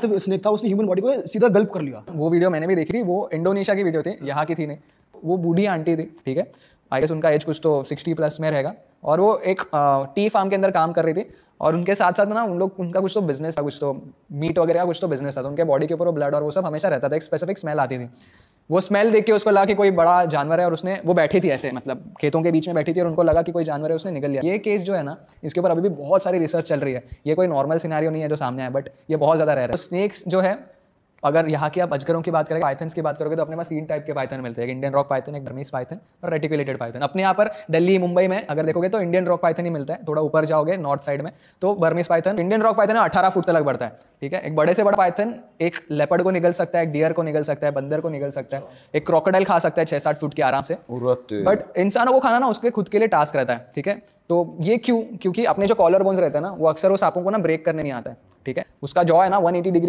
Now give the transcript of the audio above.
सिर्फ स्नेक था उसने ह्यूमन बॉडी को सीधा गल्प कर लिया वो वीडियो मैंने भी देखी थी वो इंडोनेशिया की वीडियो थी यहाँ की थी ने वो बूढ़ी आंटी थी ठीक है आई गेस उनका एज कुछ तो सिक्सटी प्लस में रहेगा और वो एक टी फार्म के अंदर काम कर रही थी और उनके साथ साथ ना उन लोग उनका कुछ तो बिजनेस था कुछ तो मीट वगैरह का कुछ तो बिजनेस था तो उनके बॉडी के ऊपर वो ब्लड और वो सब हमेशा रहता था एक स्पेसिफिक स्मेल आती थी वो स्मेल देख के उसको लगा कि कोई बड़ा जानवर है और उसने वो बैठी थी ऐसे मतलब खेतों के बीच में बैठी थी और उनको लगा कि कोई जानवर है उसने निकल लिया ये केस जो है ना इसके ऊपर अभी भी बहुत सारी रिसर्च चल रही है ये कोई नॉर्मल सिनारियो नहीं है जो सामने आया बट ये बहुत ज़्यादा रह रहा है तो स्नेक्स जो है अगर यहाँ के आप अजगरों की बात करें पाइथन की बात करोगे तो अपने पास तीन टाइप के पाइथन मिलते हैं इंडियन रॉक पाइथन एक डर्मीस पाइथन और रेटिकुलेटेड पाइथन अपने यहाँ पर दिल्ली मुंबई में अगर देखोगे तो इंडियन रॉक पाइथन ही मिलता है थोड़ा ऊपर जाओगे नॉर्थ साइड में तो Burmese python Indian rock python अठारह फुट तक बढ़ता है ठीक है एक बड़े से बड़ा पाइथन एक लेपड़ को निकल सकता है एक डियर को निकल सकता है बंदर को निकल सकता है एक क्रोकोडाइल खा सकता है छह सात फुट के आराम से बट इंसानों को खाना ना उसके खुद के लिए टास्क रहता है ठीक है तो ये क्यों क्योंकि अपने जो कॉलर बोन्स रहते हैं ना वो अक्सर वो सांपों को ना ब्रेक करने नहीं आता है ठीक है उसका जॉ है ना वन डिग्री